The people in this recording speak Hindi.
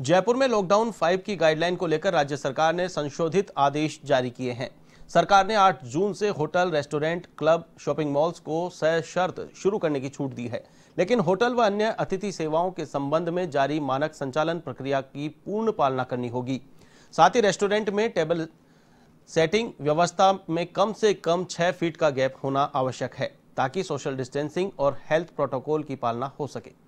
जयपुर में लॉकडाउन फाइव की गाइडलाइन को लेकर राज्य सरकार ने संशोधित आदेश जारी किए हैं सरकार ने 8 जून से hotel restaurant club shopping malls को शर्त शुरू करने की छूट दी है लेकिन होटल व अन्य अतिथि सेवाओं के संबंध में जारी मानक संचालन प्रक्रिया की पूर्ण पालना करनी होगी साथ ही रेस्टोरेंट में टेबल सेटिंग व्यवस्था में कम से कम छह फीट का गैप होना आवश्यक है ताकि सोशल डिस्टेंसिंग और हेल्थ प्रोटोकॉल की पालना हो सके